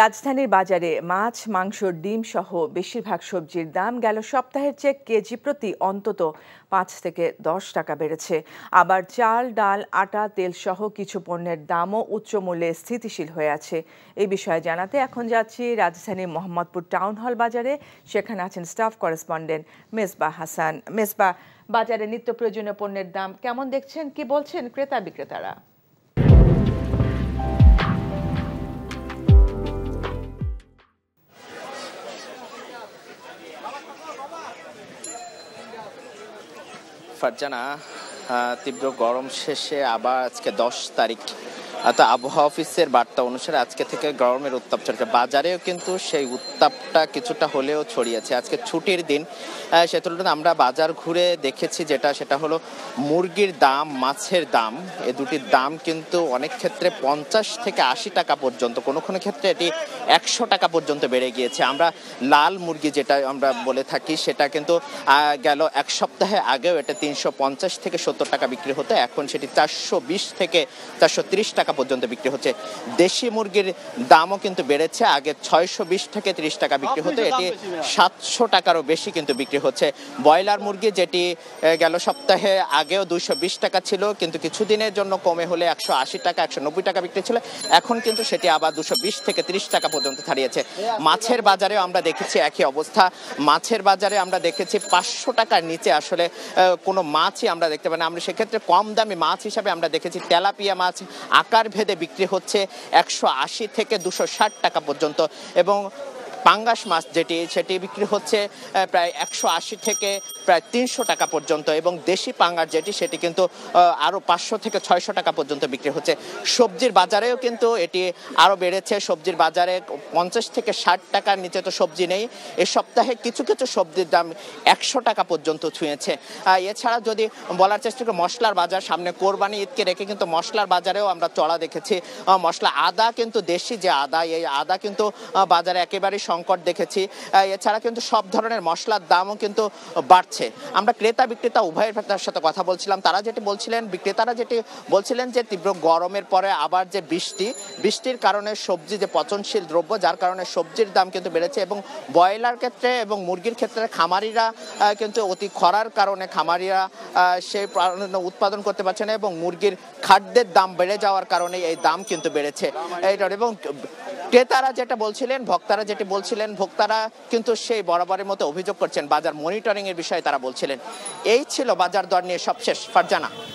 রাজধানীর বাজারে মাছ মাংস ডিম সহ বেশিরভাগ সবজির দাম গেল সপ্তাহের চেয়ে কেজি প্রতি অন্তত পাঁচ থেকে দশ টাকা বেড়েছে আবার চাল ডাল আটা তেল সহ কিছু পণ্যের দামও উচ্চ মূল্যে স্থিতিশীল হয়ে আছে এই বিষয়ে জানাতে এখন যাচ্ছি রাজধানীর মোহাম্মদপুর টাউন হল বাজারে সেখানে আছেন স্টাফ করেসপন্ডেন্ট মেসবা হাসান মেসবা বাজারে নিত্য প্রয়োজনীয় পণ্যের দাম কেমন দেখছেন কি বলছেন ক্রেতা বিক্রেতারা ফারজানা তীব্র গরম শেষে আবার আজকে দশ তারিখ তা আচ্ছা, আবহাওয়া অফিসের বার্তা অনুসারে আজকে থেকে গরমের উত্তাপ চলছে বাজারেও কিন্তু সেই উত্তাপটা কিছুটা হলেও ছড়িয়েছে আজকে ছুটির দিন সে তুলনায় আমরা বাজার ঘুরে দেখেছি যেটা সেটা হলো মুরগির দাম মাছের দাম এ দুটির দাম কিন্তু অনেক ক্ষেত্রে পঞ্চাশ থেকে আশি টাকা পর্যন্ত কোনো কোনো ক্ষেত্রে এটি একশো টাকা পর্যন্ত বেড়ে গিয়েছে আমরা লাল মুরগি যেটা আমরা বলে থাকি সেটা কিন্তু গেল এক সপ্তাহে আগেও এটা তিনশো পঞ্চাশ থেকে সত্তর টাকা বিক্রি হতো এখন সেটি চারশো বিশ থেকে চারশো তিরিশ টাকা টাকা পর্যন্ত বিক্রি হচ্ছে দেশি মুরগির দামও কিন্তু বেড়েছে আগে ছয়শো বিশ থেকে ত্রিশ টাকা বিক্রি হতো এটি সাতশো টাকারও বেশি কিন্তু বিক্রি হচ্ছে ব্রয়লার মুরগি যেটি গেল সপ্তাহে আগেও দুইশো বিশ টাকা ছিল কিন্তু কিছুদিনের জন্য কমে হলে একশো আশি টাকা একশো নব্বই টাকা বিক্রি ছিল এখন কিন্তু সেটি আবার দুশো বিশ থেকে ত্রিশ টাকা পর্যন্ত ছাড়িয়েছে মাছের বাজারেও আমরা দেখেছি একই অবস্থা মাছের বাজারে আমরা দেখেছি পাঁচশো টাকার নিচে আসলে কোনো মাছই আমরা দেখতে পাই না আমরা সেক্ষেত্রে কম দামি মাছ হিসাবে আমরা দেখেছি তেলাপিয়া মাছ আকার বাজার ভেদে বিক্রি হচ্ছে একশো আশি থেকে দুশো ষাট টাকা পর্যন্ত এবং পাঙ্গাস মাছ যেটি সেটি বিক্রি হচ্ছে প্রায় একশো আশি থেকে প্রায় তিনশো টাকা পর্যন্ত এবং দেশি পাঙ্গার যেটি সেটি কিন্তু আরও পাঁচশো থেকে ছয়শো টাকা পর্যন্ত বিক্রি হচ্ছে সবজির বাজারেও কিন্তু এটি আরও বেড়েছে সবজির বাজারে পঞ্চাশ থেকে ষাট টাকার নিচে তো সবজি নেই এ সপ্তাহে কিছু কিছু সবজির দাম একশো টাকা পর্যন্ত ছুঁয়েছে এছাড়া যদি বলার চেষ্টা করি মশলার বাজার সামনে কোরবানি ঈদকে রেখে কিন্তু মশলার বাজারেও আমরা চড়া দেখেছি মশলা আদা কিন্তু দেশি যে আদা এই আদা কিন্তু বাজারে একেবারেই সংকট দেখেছি এছাড়া কিন্তু সব ধরনের মশলার দামও কিন্তু বাড়ছে যাচ্ছে আমরা ক্রেতা বিক্রেতা উভয়ের সাথে কথা বলছিলাম তারা যেটি বলছিলেন বিক্রেতারা যেটি বলছিলেন যে তীব্র গরমের পরে আবার যে বৃষ্টি বৃষ্টির কারণে সবজি যে পচনশীল দ্রব্য যার কারণে সবজির দাম কিন্তু বেড়েছে এবং ব্রয়লার ক্ষেত্রে এবং মুরগির ক্ষেত্রে খামারিরা কিন্তু অতি খরার কারণে খামারিরা সেই উৎপাদন করতে পারছে না এবং মুরগির খাদ্যের দাম বেড়ে যাওয়ার কারণে এই দাম কিন্তু বেড়েছে এবং ক্রেতারা যেটা বলছিলেন ভক্তারা যেটি বলছিলেন ভোক্তারা কিন্তু সেই বরাবরের মতো অভিযোগ করছেন বাজার মনিটরিং এর বিষয়ে তারা বলছিলেন এই ছিল বাজার দর নিয়ে সবশেষ ফারজানা